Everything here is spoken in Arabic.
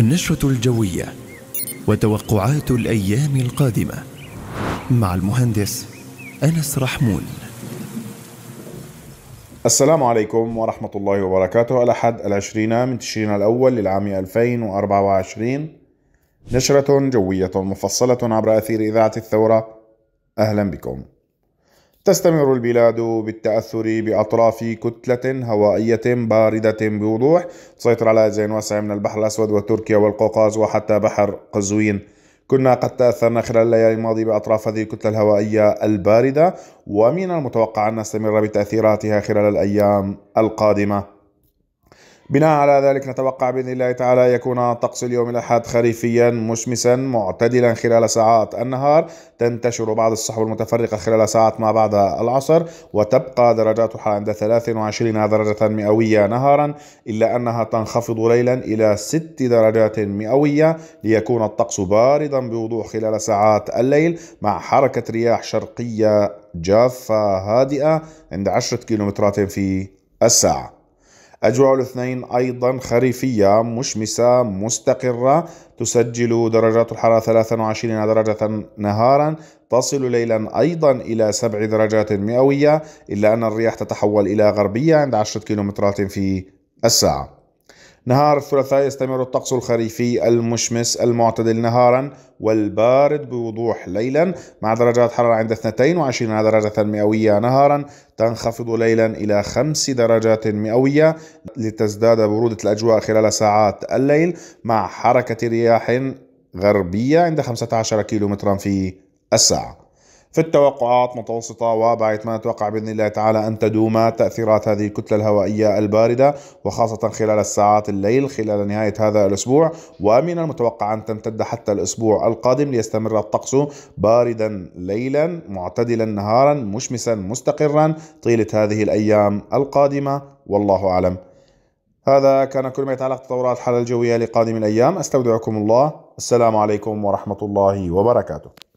النشرة الجوية وتوقعات الأيام القادمة مع المهندس أنس رحمون السلام عليكم ورحمة الله وبركاته الأحد العشرين من تشرين الأول للعام 2024 نشرة جوية مفصلة عبر أثير إذاعة الثورة أهلا بكم تستمر البلاد بالتأثر بأطراف كتلة هوائية باردة بوضوح تسيطر على أجزاء واسعة من البحر الأسود وتركيا والقوقاز وحتى بحر قزوين كنا قد تأثرنا خلال الليالي الماضية بأطراف هذه الكتلة الهوائية الباردة ومن المتوقع أن نستمر بتأثيراتها خلال الأيام القادمة بناء على ذلك نتوقع بإذن الله تعالى يكون طقس اليوم الأحد خريفيا مشمسا معتدلا خلال ساعات النهار تنتشر بعض السحب المتفرقة خلال ساعات ما بعد العصر وتبقى درجاتها عند 23 درجة مئوية نهارا إلا أنها تنخفض ليلا إلى 6 درجات مئوية ليكون الطقس باردا بوضوح خلال ساعات الليل مع حركة رياح شرقية جافة هادئة عند 10 كيلومترات في الساعة أجواء الاثنين أيضا خريفية مشمسة مستقرة تسجل درجات الحرارة 23 درجة نهارا تصل ليلا أيضا إلى 7 درجات مئوية إلا أن الرياح تتحول إلى غربية عند 10 كيلومترات في الساعة نهار الثلاثاء يستمر الطقس الخريفي المشمس المعتدل نهارا والبارد بوضوح ليلا مع درجات حرارة عند 22 درجة مئوية نهارا تنخفض ليلا إلى 5 درجات مئوية لتزداد برودة الأجواء خلال ساعات الليل مع حركة رياح غربية عند 15 كيلومترا في الساعة في التوقعات متوسطة وبعد ما نتوقع بإذن الله تعالى أن تدوم تأثيرات هذه الكتلة الهوائية الباردة وخاصة خلال الساعات الليل خلال نهاية هذا الأسبوع ومن المتوقع أن تمتد حتى الأسبوع القادم ليستمر الطقس باردا ليلا معتدلا نهارا مشمسا مستقرا طيلة هذه الأيام القادمة والله أعلم هذا كان كل ما يتعلق بتطورات الحالة الجوية لقادم الأيام أستودعكم الله السلام عليكم ورحمة الله وبركاته